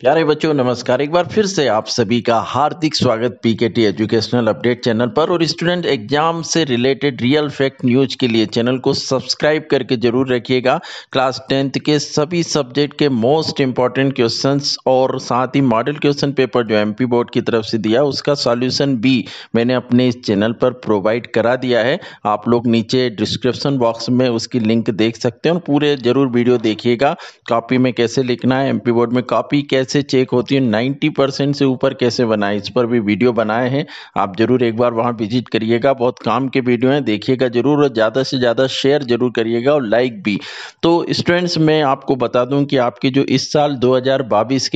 प्यारे बच्चों नमस्कार एक बार फिर से आप सभी का हार्दिक स्वागत पीकेटी एजुकेशनल अपडेट चैनल पर और स्टूडेंट एग्जाम से रिलेटेड रियल फैक्ट न्यूज के लिए चैनल को सब्सक्राइब करके जरूर रखिएगा क्लास टेंथ के सभी सब्जेक्ट के मोस्ट इंपॉर्टेंट क्वेश्चंस और साथ ही मॉडल क्वेश्चन पेपर जो एम बोर्ड की तरफ से दिया उसका सॉल्यूशन भी मैंने अपने इस चैनल पर प्रोवाइड करा दिया है आप लोग नीचे डिस्क्रिप्शन बॉक्स में उसकी लिंक देख सकते हैं और पूरे जरूर वीडियो देखिएगा कॉपी में कैसे लिखना है एम बोर्ड में कॉपी कैसे कैसे चेक होती है 90 परसेंट से ऊपर कैसे बनाए इस पर भी वीडियो बनाए हैं आप जरूर एक बार वहाँ विजिट करिएगा बहुत काम के वीडियो हैं देखिएगा जरूर और ज़्यादा से ज़्यादा शेयर जरूर करिएगा और लाइक भी तो स्टूडेंट्स मैं आपको बता दूँ कि आपके जो इस साल दो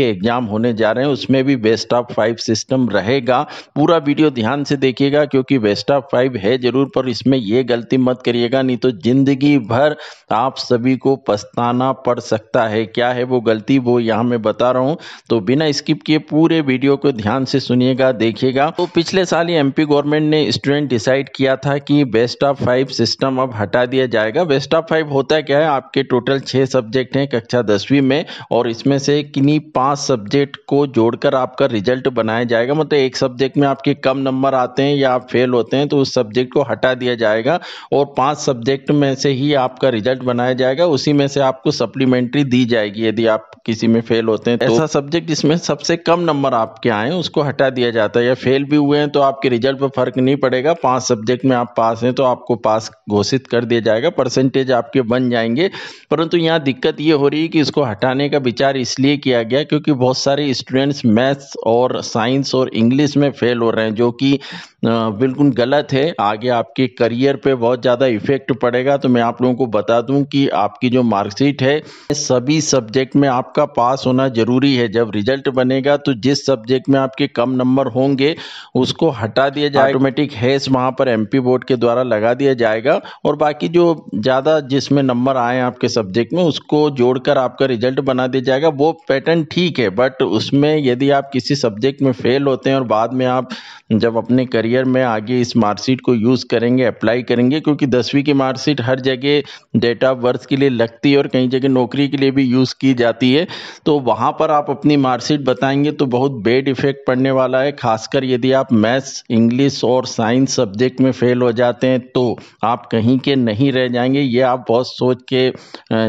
के एग्ज़ाम होने जा रहे हैं उसमें भी बेस्ट ऑफ फाइव सिस्टम रहेगा पूरा वीडियो ध्यान से देखिएगा क्योंकि बेस्ट ऑफ फाइव है जरूर पर इसमें यह गलती मत करिएगा नहीं तो जिंदगी भर आप सभी को पछताना पड़ सकता है क्या है वो गलती वो यहां मैं बता रहा हूँ तो बिना स्किप किए पूरे वीडियो को ध्यान से सुनिएगा देखिएगा तो पिछले साल ही एमपी गवर्नमेंट ने स्टूडेंट डिसाइड किया था कि बेस्ट ऑफ फाइव सिस्टम अब हटा दिया जाएगा बेस्ट ऑफ फाइव होता क्या है आपके टोटल छः सब्जेक्ट हैं कक्षा दसवीं में और इसमें से किन्हीं पाँच सब्जेक्ट को जोड़कर आपका रिजल्ट बनाया जाएगा मतलब एक सब्जेक्ट में आपके कम नंबर आते हैं या आप फेल होते हैं तो उस सब्जेक्ट को हटा दिया जाएगा और पांच सब्जेक्ट में से ही आपका रिजल्ट बनाया जाएगा उसी में से आपको सप्लीमेंट्री दी जाएगी यदि आप किसी में फेल होते हैं तो ऐसा सब्जेक्ट जिसमें सबसे कम नंबर आपके आए उसको हटा दिया जाता है या फेल भी हुए हैं तो आपके रिजल्ट पर फर्क नहीं पड़ेगा पांच सब्जेक्ट में आप पास हैं तो आपको पास घोषित कर दिया जाएगा परसेंटेज आपके बन जाएंगे परंतु यहाँ दिक्कत ये हो रही है कि इसको हटाने का विचार इसलिए किया गया क्योंकि बहुत सारे स्टूडेंट्स मैथ्स और साइंस और इंग्लिश में फेल हो रहे हैं जो कि बिल्कुल गलत है आगे आपके करियर पर बहुत ज़्यादा इफेक्ट पड़ेगा तो मैं आप लोगों को बता दूँ कि आपकी जो मार्कशीट है सभी सब्जेक्ट में आपका पास होना जरूरी है है जब रिजल्ट बनेगा तो जिस सब्जेक्ट में आपके कम नंबर होंगे उसको हटा दिया जाए ऑटोमेटिक हैस वहाँ पर एम बोर्ड के द्वारा लगा दिया जाएगा और बाकी जो ज़्यादा जिसमें नंबर आए आपके सब्जेक्ट में उसको जोड़कर आपका रिजल्ट बना दिया जाएगा वो पैटर्न ठीक है बट उसमें यदि आप किसी सब्जेक्ट में फेल होते हैं और बाद में आप जब अपने करियर में आगे इस मार्कशीट को यूज़ करेंगे अप्लाई करेंगे क्योंकि दसवीं की मार्कशीट हर जगह डेट ऑफ बर्थ के लिए लगती है और कहीं जगह नौकरी के लिए भी यूज़ की जाती है तो वहाँ पर आप अपनी मार्कशीट बताएंगे तो बहुत बेड इफेक्ट पड़ने वाला है खासकर यदि आप मैथ्स इंग्लिश और साइंस सब्जेक्ट में फेल हो जाते हैं तो आप कहीं के नहीं रह जाएंगे ये आप बहुत सोच के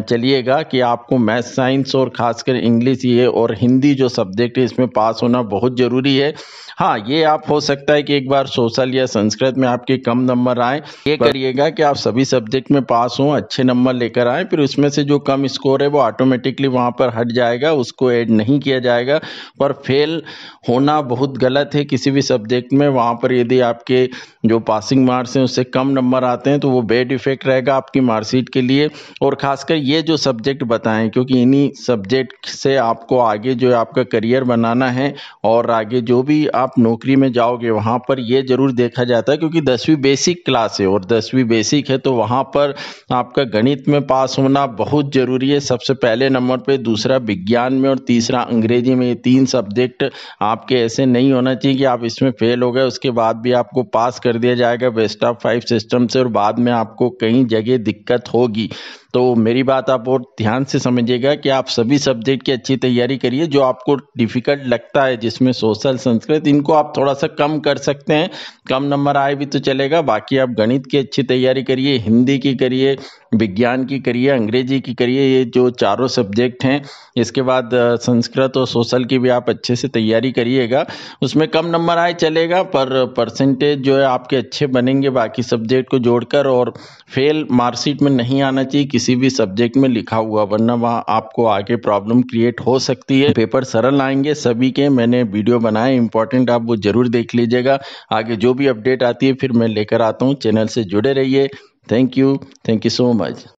चलिएगा कि आपको मैथ साइंस और खासकर इंग्लिश ये और हिंदी जो सब्जेक्ट है इसमें पास होना बहुत ज़रूरी है हाँ ये आप हो सकता है कि एक बार सोशल या संस्कृत में आपके कम नंबर आए ये करिएगा कि आप सभी सब्जेक्ट में पास हों अच्छे नंबर लेकर आए फिर उसमें से जो कम स्कोर है वो ऑटोमेटिकली वहाँ पर हट जाएगा उसको ऐड नहीं नहीं किया जाएगा पर फेल होना बहुत गलत है किसी भी सब्जेक्ट में वहाँ पर यदि आपके जो पासिंग मार्क्स हैं उससे कम नंबर आते हैं तो वो बेड इफेक्ट रहेगा आपकी मार्कशीट के लिए और ख़ासकर ये जो सब्जेक्ट बताएं क्योंकि इन्हीं सब्जेक्ट से आपको आगे जो आपका करियर बनाना है और आगे जो भी आप नौकरी में जाओगे वहाँ पर ये ज़रूर देखा जाता है क्योंकि दसवीं बेसिक क्लास है और दसवीं बेसिक है तो वहाँ पर आपका गणित में पास होना बहुत ज़रूरी है सबसे पहले नंबर पर दूसरा विज्ञान में और तीसरा या अंग्रेजी में ये तीन सब्जेक्ट आपके ऐसे नहीं होना चाहिए कि आप इसमें फेल हो गए उसके बाद भी आपको पास कर दिया जाएगा बेस्ट ऑफ फाइव सिस्टम से और बाद में आपको कहीं जगह दिक्कत होगी तो मेरी बात आप और ध्यान से समझिएगा कि आप सभी सब्जेक्ट की अच्छी तैयारी करिए जो आपको डिफिकल्ट लगता है जिसमें सोशल संस्कृत इनको आप थोड़ा सा कम कर सकते हैं कम नंबर आए भी तो चलेगा बाकी आप गणित की अच्छी तैयारी करिए हिंदी की करिए विज्ञान की करिए अंग्रेजी की करिए ये जो चारों सब्जेक्ट हैं इसके बाद संस्कृत और सोशल की भी आप अच्छे से तैयारी करिएगा उसमें कम नंबर आए चलेगा पर परसेंटेज जो है आपके अच्छे बनेंगे बाकी सब्जेक्ट को जोड़कर और फेल मार्कशीट में नहीं आना चाहिए किसी भी सब्जेक्ट में लिखा हुआ वरना वहाँ आपको आगे प्रॉब्लम क्रिएट हो सकती है पेपर सरल आएंगे सभी के मैंने वीडियो बनाए इंपॉर्टेंट आप वो जरूर देख लीजिएगा आगे जो भी अपडेट आती है फिर मैं लेकर आता हूँ चैनल से जुड़े रहिए thank you thank you so much